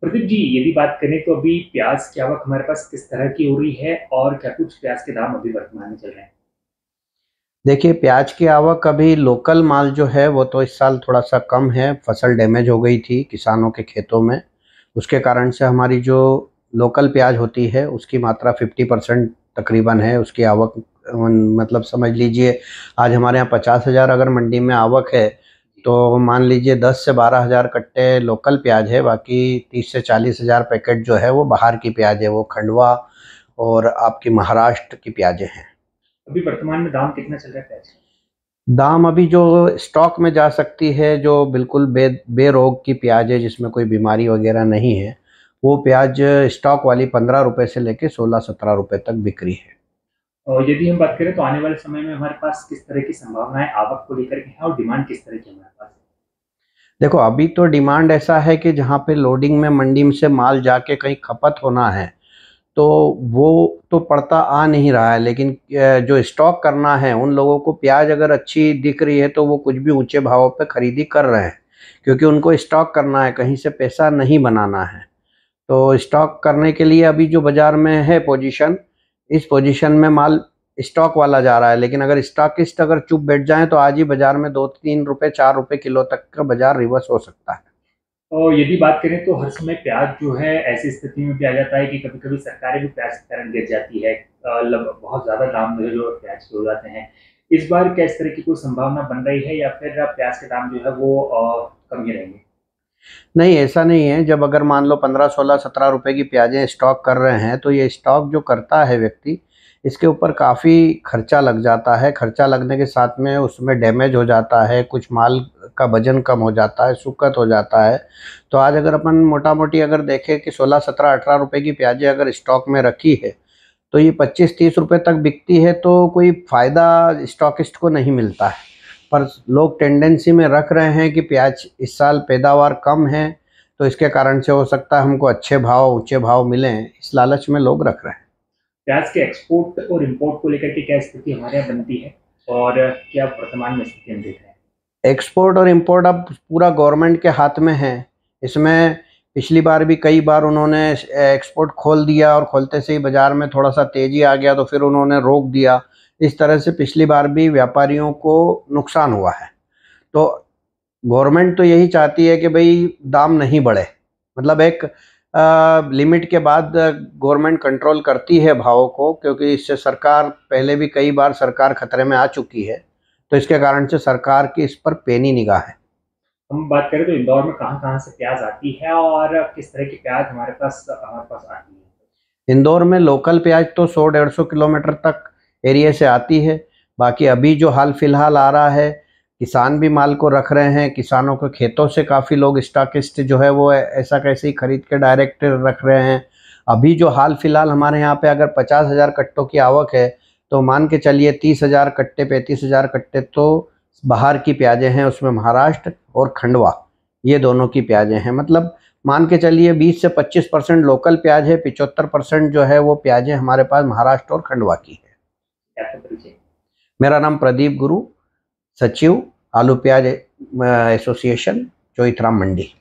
प्रदीप जी यदि बात करें तो अभी प्याज की आवक हमारे पास किस तरह की हो रही है और क्या कुछ प्याज के दाम अभी वर्तमान में चल रहे हैं देखिए प्याज की आवक अभी लोकल माल जो है वो तो इस साल थोड़ा सा कम है फसल डैमेज हो गई थी किसानों के खेतों में उसके कारण से हमारी जो लोकल प्याज होती है उसकी मात्रा 50 परसेंट तकरीबन है उसकी आवक मतलब समझ लीजिए आज हमारे यहाँ पचास हज़ार अगर मंडी में आवक है तो मान लीजिए दस से बारह हज़ार कट्टे लोकल प्याज है बाकी तीस से चालीस हज़ार पैकेट जो है वो बाहर की प्याज है वो खंडवा और आपकी महाराष्ट्र की प्याजें हैं अभी वर्तमान में दाम कितना चल रहा है दाम अभी जो स्टॉक में जा सकती है जो बिल्कुल बे बेरोग की प्याज है जिसमें कोई बीमारी वगैरह नहीं है वो प्याज स्टॉक वाली पंद्रह रुपये से लेके सोलह सत्रह रुपये तक बिक्री है और यदि हम बात करें तो आने वाले समय में हमारे पास किस तरह की संभावनाएं आवक को लेकर के हैं और डिमांड किस तरह की हमारे पास देखो अभी तो डिमांड ऐसा है कि जहाँ पे लोडिंग में मंडी में से माल जाके कहीं खपत होना है तो वो तो पड़ता आ नहीं रहा है लेकिन जो स्टॉक करना है उन लोगों को प्याज अगर अच्छी दिख रही है तो वो कुछ भी ऊंचे भावों पे खरीदी कर रहे हैं क्योंकि उनको स्टॉक करना है कहीं से पैसा नहीं बनाना है तो स्टॉक करने के लिए अभी जो बाज़ार में है पोजीशन इस पोजीशन में माल स्टॉक वाला जा रहा है लेकिन अगर स्टॉकिस्ट अगर चुप बैठ जाए तो आज ही बाजार में दो तीन रुपए चार रुपए किलो तक का बाजार रिवर्स हो सकता है और तो यदि बात करें तो हर समय प्याज जो है ऐसी स्थिति में भी आ जाता है कि कभी कभी सरकारें भी प्याज के कारण गिर जाती है बहुत ज़्यादा दाम जो है जो प्याज के हो जाते हैं इस बार क्या इस तरह की कोई संभावना बन रही है या फिर प्याज के दाम जो है वो कम ही रहेंगे नहीं ऐसा नहीं है जब अगर मान लो पंद्रह सोलह सत्रह रुपए की प्याजें स्टॉक कर रहे हैं तो ये स्टॉक जो करता है व्यक्ति इसके ऊपर काफ़ी खर्चा लग जाता है खर्चा लगने के साथ में उसमें डैमेज हो जाता है कुछ माल का वजन कम हो जाता है सुकत हो जाता है तो आज अगर अपन मोटा मोटी अगर देखें कि सोलह सत्रह अठारह रुपये की प्याजें अगर स्टॉक में रखी है तो ये पच्चीस तीस रुपये तक बिकती है तो कोई फ़ायदा स्टॉकिस्ट को नहीं मिलता है पर लोग टेंडेंसी में रख रहे हैं कि प्याज इस साल पैदावार कम है तो इसके कारण से हो सकता है हमको अच्छे भाव ऊंचे भाव मिले इस लालच में लोग रख रहे हैं प्याज के एक्सपोर्ट और इम्पोर्ट को लेकर के क्या स्थिति हमारे यहाँ बनती है और क्या वर्तमान में स्थिति हम देख रहे हैं एक्सपोर्ट और इम्पोर्ट अब पूरा गवर्नमेंट के हाथ में है इसमें पिछली बार भी कई बार उन्होंने एक्सपोर्ट खोल दिया और खोलते से ही बाज़ार में थोड़ा सा तेज़ी आ गया तो फिर उन्होंने रोक दिया इस तरह से पिछली बार भी व्यापारियों को नुकसान हुआ है तो गवर्नमेंट तो यही चाहती है कि भाई दाम नहीं बढ़े मतलब एक आ, लिमिट के बाद गवर्नमेंट कंट्रोल करती है भावों को क्योंकि इससे सरकार पहले भी कई बार सरकार खतरे में आ चुकी है तो इसके कारण से सरकार की इस पर पेनी निगाह है हम बात करें तो इंदौर में कहाँ कहाँ से प्याज आती है और किस तरह की प्याज हमारे पास हमारे पास आती है इंदौर में लोकल प्याज तो 100 डेढ़ सौ किलोमीटर तक एरिया से आती है बाकी अभी जो हाल फिलहाल आ रहा है किसान भी माल को रख रहे हैं किसानों के खेतों से काफ़ी लोग स्टॉकिस्ट जो है वो ऐसा कैसे ही खरीद के डायरेक्ट रख रहे हैं अभी जो हाल फिलहाल हमारे यहाँ पे अगर पचास हज़ार कट्टों की आवक है तो मान के चलिए तीस हज़ार कट्टे पैंतीस हज़ार कट्टे तो बाहर की प्याजें हैं उसमें महाराष्ट्र और खंडवा ये दोनों की प्याजें हैं मतलब मान के चलिए 20 से 25 परसेंट लोकल प्याज है पिचहत्तर परसेंट जो है वो प्याजें हमारे पास महाराष्ट्र और खंडवा की है मेरा नाम प्रदीप गुरु सचिव आलू प्याज एसोसिएशन चोईथराम मंडी